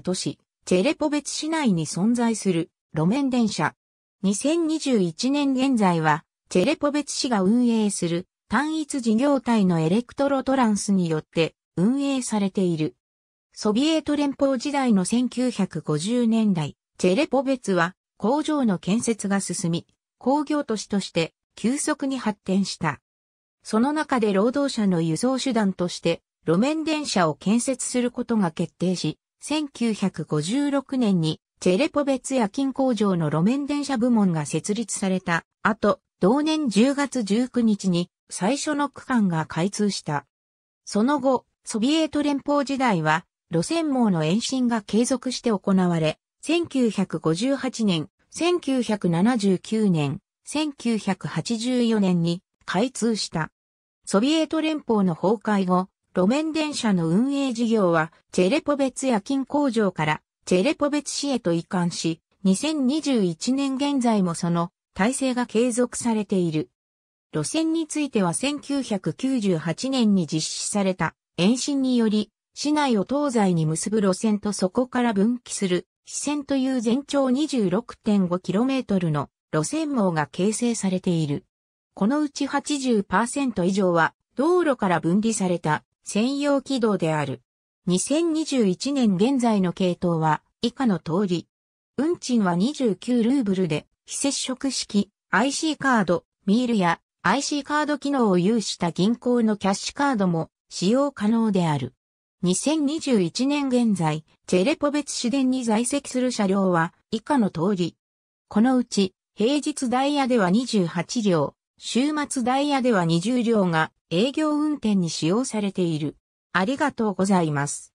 都市、チェレポベツ市内に存在する路面電車。2021年現在は、チェレポベツ市が運営する単一事業体のエレクトロトランスによって運営されている。ソビエト連邦時代の1950年代、チェレポベツは工場の建設が進み、工業都市として急速に発展した。その中で労働者の輸送手段として路面電車を建設することが決定し、1956年にチェレポ別夜勤工場の路面電車部門が設立された後、同年10月19日に最初の区間が開通した。その後、ソビエト連邦時代は路線網の延伸が継続して行われ、1958年、1979年、1984年に開通した。ソビエト連邦の崩壊後、路面電車の運営事業は、チェレポ別夜勤工場から、チェレポ別市へと移管し、2021年現在もその体制が継続されている。路線については1998年に実施された延伸により、市内を東西に結ぶ路線とそこから分岐する、支線という全長 26.5km の路線網が形成されている。このうち80%以上は道路から分離された専用軌道である。2021年現在の系統は以下の通り。運賃は29ルーブルで、非接触式、IC カード、ミールや IC カード機能を有した銀行のキャッシュカードも使用可能である。2021年現在、チェレポ別市電に在籍する車両は以下の通り。このうち、平日ダイヤでは28両、週末ダイヤでは20両が営業運転に使用されている。ありがとうございます。